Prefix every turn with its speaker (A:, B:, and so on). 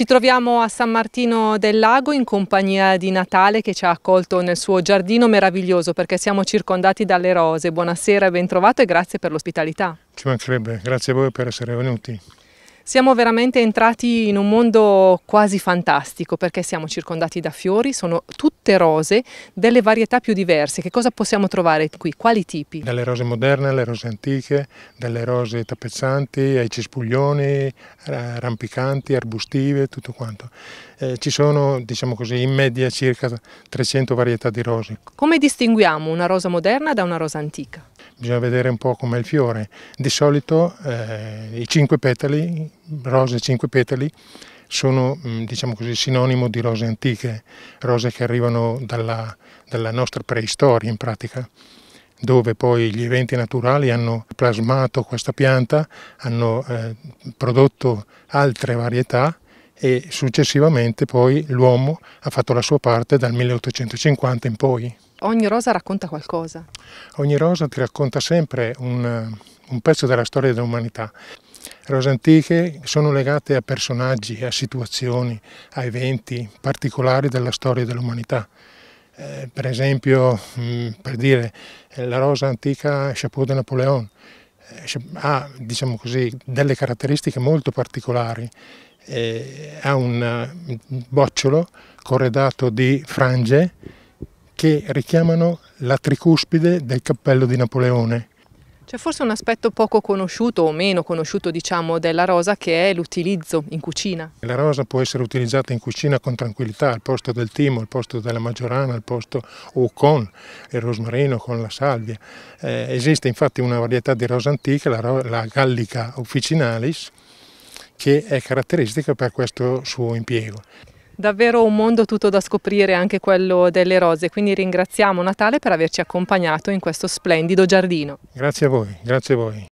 A: Ci troviamo a San Martino del Lago in compagnia di Natale che ci ha accolto nel suo giardino meraviglioso perché siamo circondati dalle rose. Buonasera, ben trovato e grazie per l'ospitalità.
B: Ci mancherebbe, grazie a voi per essere venuti.
A: Siamo veramente entrati in un mondo quasi fantastico perché siamo circondati da fiori, sono tutte rose delle varietà più diverse. Che cosa possiamo trovare qui? Quali tipi?
B: Dalle rose moderne alle rose antiche, dalle rose tappezzanti ai cespuglioni, eh, rampicanti, arbustive, tutto quanto. Eh, ci sono, diciamo così, in media circa 300 varietà di rose.
A: Come distinguiamo una rosa moderna da una rosa antica?
B: bisogna vedere un po' com'è il fiore. Di solito eh, i cinque petali, rose cinque petali, sono mm, diciamo così, sinonimo di rose antiche, rose che arrivano dalla, dalla nostra preistoria in pratica dove poi gli eventi naturali hanno plasmato questa pianta, hanno eh, prodotto altre varietà e successivamente poi l'uomo ha fatto la sua parte dal 1850 in poi.
A: Ogni rosa racconta qualcosa.
B: Ogni rosa ti racconta sempre un, un pezzo della storia dell'umanità. Rose antiche sono legate a personaggi, a situazioni, a eventi particolari della storia dell'umanità. Eh, per esempio, mh, mm, per dire, eh, la rosa antica Chapeau de Napoleon eh, ha, diciamo così, delle caratteristiche molto particolari. Eh, ha un mm, bocciolo corredato di frange che richiamano la tricuspide del cappello di Napoleone.
A: C'è forse un aspetto poco conosciuto o meno conosciuto diciamo, della rosa che è l'utilizzo in cucina.
B: La rosa può essere utilizzata in cucina con tranquillità al posto del timo, al posto della maggiorana, al posto o con il rosmarino, con la salvia. Eh, esiste infatti una varietà di rosa antica, la, la gallica officinalis, che è caratteristica per questo suo impiego.
A: Davvero un mondo tutto da scoprire, anche quello delle rose, quindi ringraziamo Natale per averci accompagnato in questo splendido giardino.
B: Grazie a voi, grazie a
A: voi.